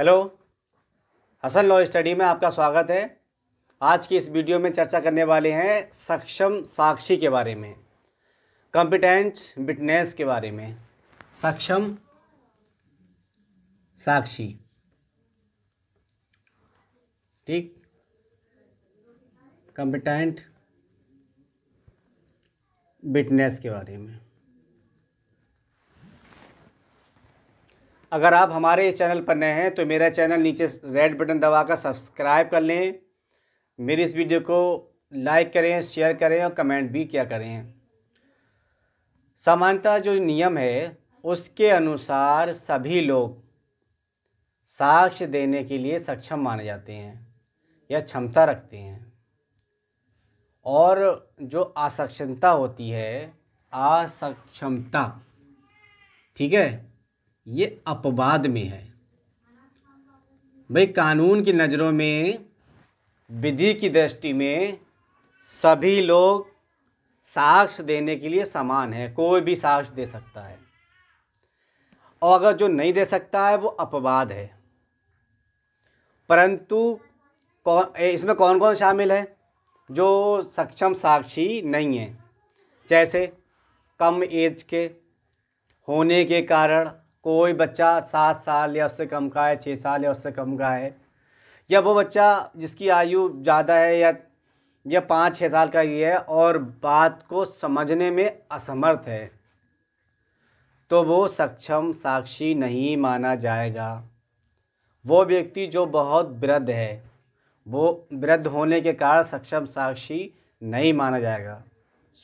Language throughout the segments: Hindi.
हेलो हसन लॉ स्टडी में आपका स्वागत है आज की इस वीडियो में चर्चा करने वाले हैं सक्षम साक्षी के बारे में कॉम्पिटेंट विटनेस के बारे में सक्षम साक्षी ठीक कॉम्पिटेंट विटनेस के बारे में अगर आप हमारे चैनल पर नए हैं तो मेरा चैनल नीचे रेड बटन दबा कर सब्सक्राइब कर लें मेरी इस वीडियो को लाइक करें शेयर करें और कमेंट भी किया करें समानता जो नियम है उसके अनुसार सभी लोग साक्ष्य देने के लिए सक्षम माने जाते हैं या क्षमता रखते हैं और जो असक्षमता होती है असक्षमता ठीक है ये अपवाद में है भाई कानून की नज़रों में विधि की दृष्टि में सभी लोग साक्ष्य देने के लिए समान है कोई भी साक्ष्य दे सकता है और अगर जो नहीं दे सकता है वो अपवाद है परंतु कौन इसमें कौन कौन शामिल है जो सक्षम साक्षी नहीं है जैसे कम एज के होने के कारण कोई बच्चा सात साल या उससे कम का है छः साल या उससे कम का है या वो बच्चा जिसकी आयु ज़्यादा है या या पाँच छः साल का ही है और बात को समझने में असमर्थ है तो वो सक्षम साक्षी नहीं माना जाएगा वो व्यक्ति जो बहुत वृद्ध है वो वृद्ध होने के कारण सक्षम साक्षी नहीं माना जाएगा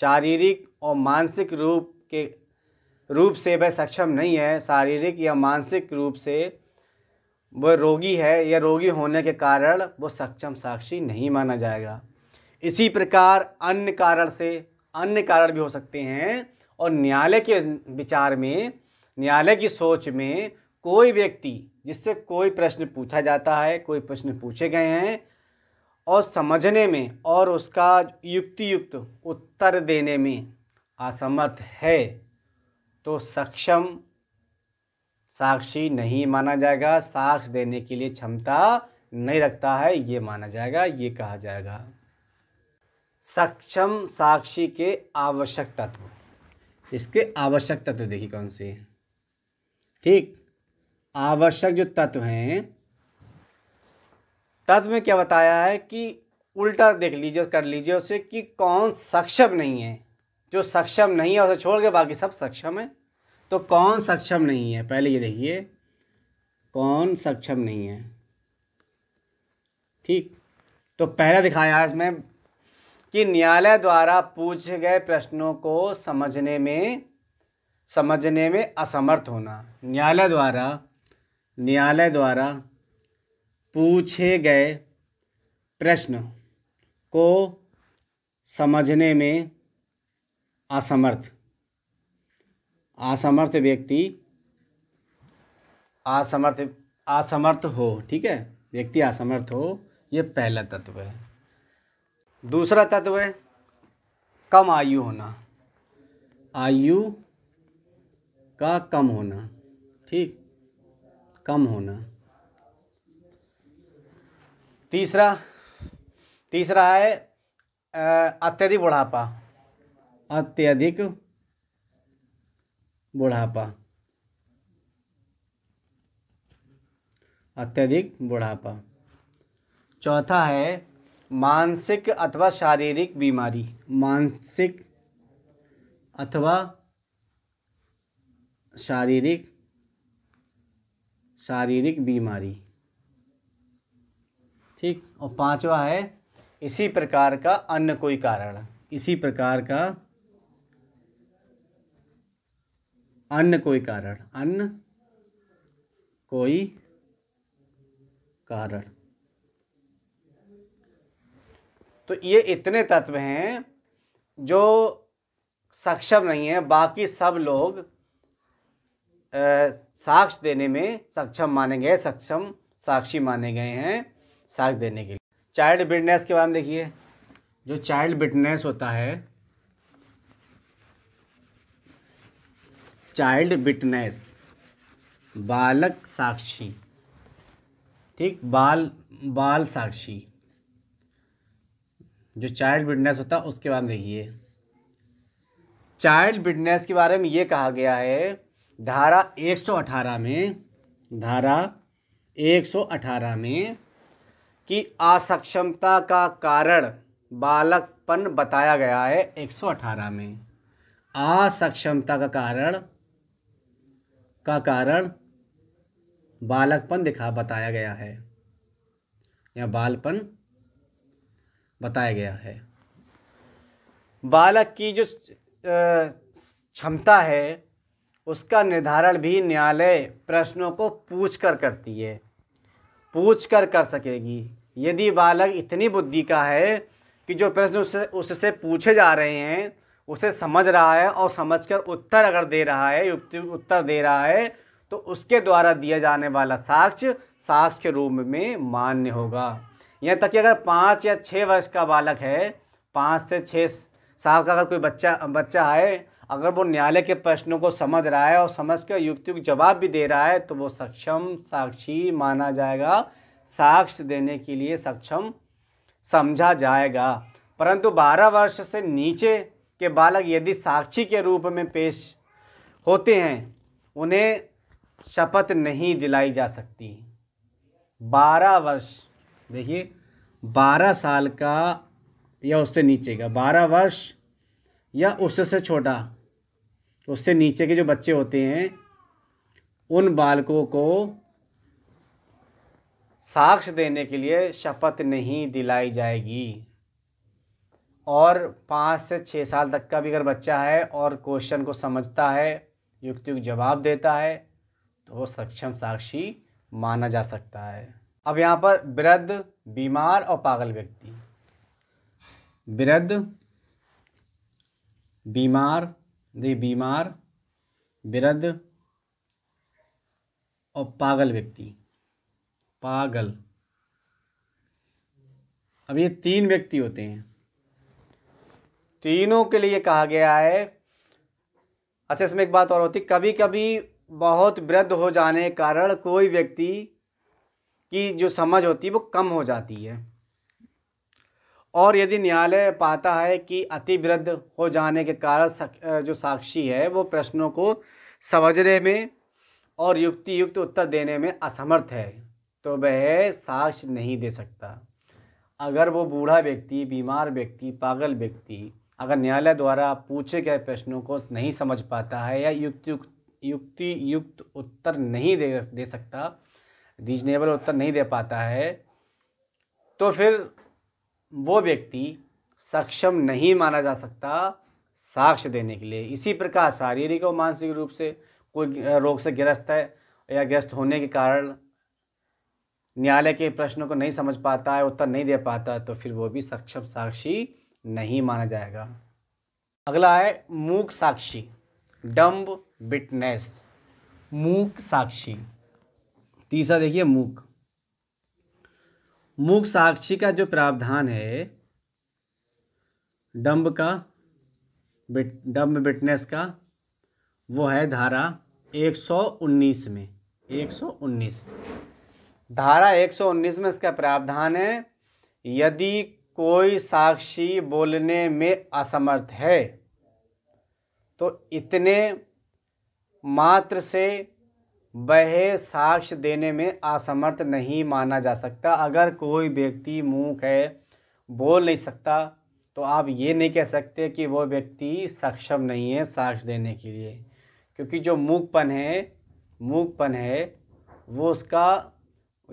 शारीरिक और मानसिक रूप के रूप से वह सक्षम नहीं है शारीरिक या मानसिक रूप से वह रोगी है या रोगी होने के कारण वो सक्षम साक्षी नहीं माना जाएगा इसी प्रकार अन्य कारण से अन्य कारण भी हो सकते हैं और न्यायालय के विचार में न्यायालय की सोच में कोई व्यक्ति जिससे कोई प्रश्न पूछा जाता है कोई प्रश्न पूछे गए हैं और समझने में और उसका युक्ति युक्त उत्तर देने में असमर्थ है तो सक्षम साक्षी नहीं माना जाएगा साक्ष देने के लिए क्षमता नहीं रखता है ये माना जाएगा ये कहा जाएगा सक्षम साक्षी के आवश्यक तत्व इसके आवश्यक तत्व देखिए कौन से ठीक आवश्यक जो तत्व हैं तत्व में क्या बताया है कि उल्टा देख लीजिए कर लीजिए उसे कि कौन सक्षम नहीं है जो सक्षम नहीं है उसे छोड़ के बाकी सब सक्षम है तो कौन सक्षम नहीं है पहले ये देखिए कौन सक्षम नहीं है ठीक तो पहला दिखाया इसमें कि न्यायालय द्वारा पूछे गए प्रश्नों को समझने में समझने में असमर्थ होना न्यायालय द्वारा न्यायालय द्वारा पूछे गए प्रश्न को समझने में असमर्थ असमर्थ व्यक्ति असमर्थ असमर्थ हो ठीक है व्यक्ति असमर्थ हो यह पहला तत्व है दूसरा तत्व है कम आयु होना आयु का कम होना ठीक कम होना तीसरा तीसरा है अत्यधिक बुढ़ापा अत्यधिक बुढ़ापा अत्यधिक बुढ़ापा चौथा है मानसिक अथवा शारीरिक बीमारी मानसिक अथवा शारीरिक शारीरिक बीमारी ठीक और पांचवा है इसी प्रकार का अन्य कोई कारण इसी प्रकार का अन्य कोई कारण अन्य कोई कारण तो ये इतने तत्व हैं जो सक्षम नहीं है बाकी सब लोग साक्ष देने में सक्षम माने गए सक्षम साक्षी माने गए हैं साक्ष देने के लिए चाइल्ड बिटनेस के बारे में देखिए जो चाइल्ड बिटनेस होता है चाइल्ड विटनेस बालक साक्षी ठीक बाल बाल साक्षी जो चाइल्ड विटनेस होता है उसके बाद देखिए चाइल्ड विटनेस के बारे में ये कहा गया है धारा 118 में धारा 118 में कि असक्षमता का कारण बालकपन बताया गया है 118 में असक्षमता का कारण का कारण बालकपन दिखा बताया गया है या बालपन बताया गया है बालक की जो क्षमता है उसका निर्धारण भी न्यायालय प्रश्नों को पूछ कर करती है पूछ कर कर सकेगी यदि बालक इतनी बुद्धि का है कि जो प्रश्न उससे उससे पूछे जा रहे हैं उसे समझ रहा है और समझकर उत्तर अगर दे रहा है युक्ति उत्तर दे रहा है तो उसके द्वारा दिया जाने वाला साक्ष्य साक्ष्य के रूप में मान्य होगा यहाँ तक कि अगर पाँच या छः वर्ष का बालक है पाँच से छः साल का अगर कोई बच्चा बच्चा है अगर वो न्यायालय के प्रश्नों को समझ रहा है और समझ कर युक्ति जवाब भी दे रहा है तो वो सक्षम साक्षी माना जाएगा साक्ष्य देने के लिए सक्षम समझा जाएगा परंतु 12 वर्ष से नीचे के बालक यदि साक्षी के रूप में पेश होते हैं उन्हें शपथ नहीं दिलाई जा सकती बारह वर्ष देखिए बारह साल का या उससे नीचे का बारह वर्ष या उससे छोटा उससे नीचे के जो बच्चे होते हैं उन बालकों को साक्ष देने के लिए शपथ नहीं दिलाई जाएगी और पाँच से छः साल तक का भी अगर बच्चा है और क्वेश्चन को समझता है युक्त युक्त जवाब देता है तो वो सक्षम साक्षी माना जा सकता है अब यहाँ पर वृद्ध बीमार और पागल व्यक्ति वृद्ध बीमार दे बीमार वृद्ध और पागल व्यक्ति पागल अब ये तीन व्यक्ति होते हैं तीनों के लिए कहा गया है अच्छा इसमें एक बात और होती कभी कभी बहुत वृद्ध हो जाने के कारण कोई व्यक्ति की जो समझ होती है वो कम हो जाती है और यदि न्यायालय पाता है कि अति वृद्ध हो जाने के कारण जो साक्षी है वो प्रश्नों को समझने में और युक्ति युक्त उत्तर देने में असमर्थ है तो वह साक्ष नहीं दे सकता अगर वो बूढ़ा व्यक्ति बीमार व्यक्ति पागल व्यक्ति अगर न्यायालय द्वारा पूछे गए प्रश्नों को नहीं समझ पाता है या युक्त युक्त युक्ति युक्त उत्तर नहीं दे दे सकता रीजनेबल उत्तर नहीं दे पाता है तो फिर वो व्यक्ति सक्षम नहीं माना जा सकता साक्ष्य देने के लिए इसी प्रकार शारीरिक और मानसिक रूप से कोई रोग से ग्रस्त है या ग्रस्त होने के कारण न्यायालय के प्रश्नों को नहीं समझ पाता है उत्तर नहीं दे पाता तो फिर वो भी सक्षम साक्षी नहीं माना जाएगा अगला है मूक साक्षी डम्ब बिटनेस मूक साक्षी तीसरा देखिए मूक मूक साक्षी का जो प्रावधान है डम्ब का बिट डम्ब बिटनेस का वो है धारा 119 में 119 धारा 119 में इसका प्रावधान है यदि कोई साक्षी बोलने में असमर्थ है तो इतने मात्र से वह साक्ष्य देने में असमर्थ नहीं माना जा सकता अगर कोई व्यक्ति मूक है बोल नहीं सकता तो आप ये नहीं कह सकते कि वो व्यक्ति सक्षम नहीं है साक्ष्य देने के लिए क्योंकि जो मूकपन है मूकपन है वो उसका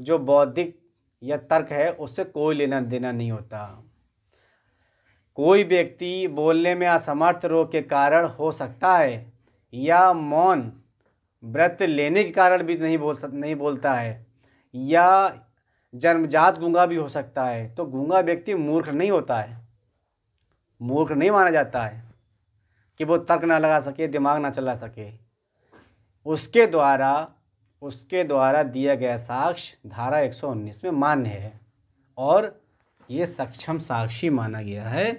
जो बौद्धिक या तर्क है उससे कोई लेना देना नहीं होता कोई व्यक्ति बोलने में असमर्थ रोग के कारण हो सकता है या मौन व्रत लेने के कारण भी नहीं बोल सक नहीं बोलता है या जन्मजात गूंगा भी हो सकता है तो गूंगा व्यक्ति मूर्ख नहीं होता है मूर्ख नहीं माना जाता है कि वो तर्क ना लगा सके दिमाग ना चला सके उसके द्वारा उसके द्वारा दिया गया साक्ष्य धारा 119 में मान्य है और ये सक्षम साक्षी माना गया है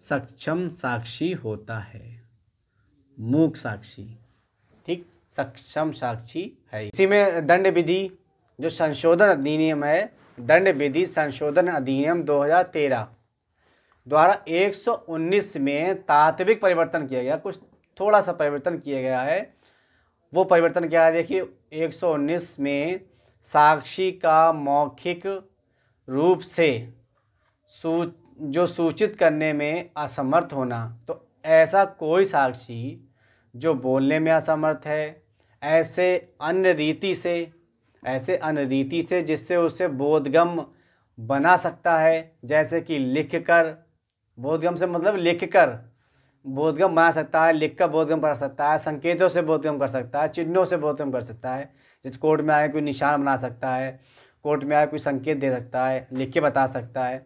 सक्षम साक्षी होता है मूक साक्षी ठीक सक्षम साक्षी है इसी में दंड विधि जो संशोधन अधिनियम है दंड विधि संशोधन अधिनियम 2013 द्वारा 119 में तात्विक परिवर्तन किया गया कुछ थोड़ा सा परिवर्तन किया गया है वो परिवर्तन क्या है देखिए 119 में साक्षी का मौखिक रूप से सू जो सूचित करने में असमर्थ होना तो ऐसा कोई साक्षी जो बोलने में असमर्थ है ऐसे अन्य रीति से ऐसे अन्य रीति से जिससे उसे बोधगम बना सकता है जैसे कि लिखकर बोधगम से मतलब लिखकर बोधगम बना सकता है लिख कर बोधगम कर सकता है संकेतों से बोधगम कर सकता है चिन्हों से बोधगम कर सकता है जैसे कोर्ट में आए कोई निशान बना सकता है कोर्ट में आए कोई संकेत दे सकता है लिख के बता सकता है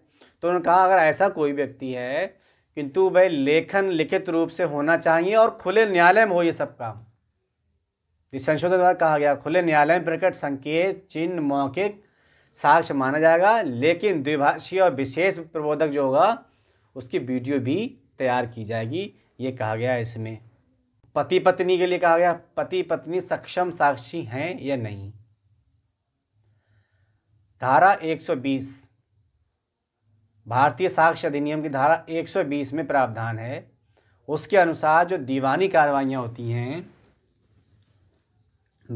तो उन्होंने कहा अगर ऐसा कोई व्यक्ति है किंतु भाई लेखन लिखित रूप से होना चाहिए और खुले न्यायालय में हो ये सब काम इस संशोधन द्वारा कहा गया खुले न्यायालय में प्रकट संकेत चिन्ह मौखिक साक्ष्य माना जाएगा लेकिन द्विभाषीय और विशेष प्रबोधक जो होगा उसकी वीडियो भी तैयार की जाएगी ये कहा गया इसमें पति पत्नी के लिए कहा गया पति पत्नी सक्षम साक्षी हैं या नहीं धारा 120 भारतीय साक्ष्य अधिनियम की धारा 120 में प्रावधान है उसके अनुसार जो दीवानी कार्रवाइयाँ होती हैं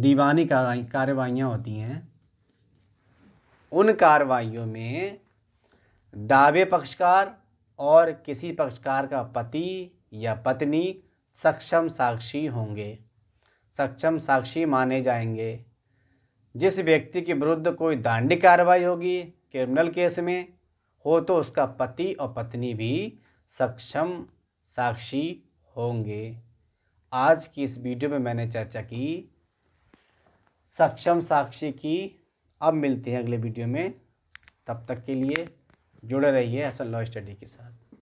दीवानी कार्रवाइयाँ होती हैं उन कार्रवाइयों में दावे पक्षकार और किसी पक्षकार का पति या पत्नी सक्षम साक्षी होंगे सक्षम साक्षी माने जाएंगे जिस व्यक्ति के विरुद्ध कोई दांडी कार्रवाई होगी क्रिमिनल केस में हो तो उसका पति और पत्नी भी सक्षम साक्षी होंगे आज की इस वीडियो में मैंने चर्चा की सक्षम साक्षी की अब मिलते हैं अगले वीडियो में तब तक के लिए जुड़े रहिए असल लॉ स्टडी के साथ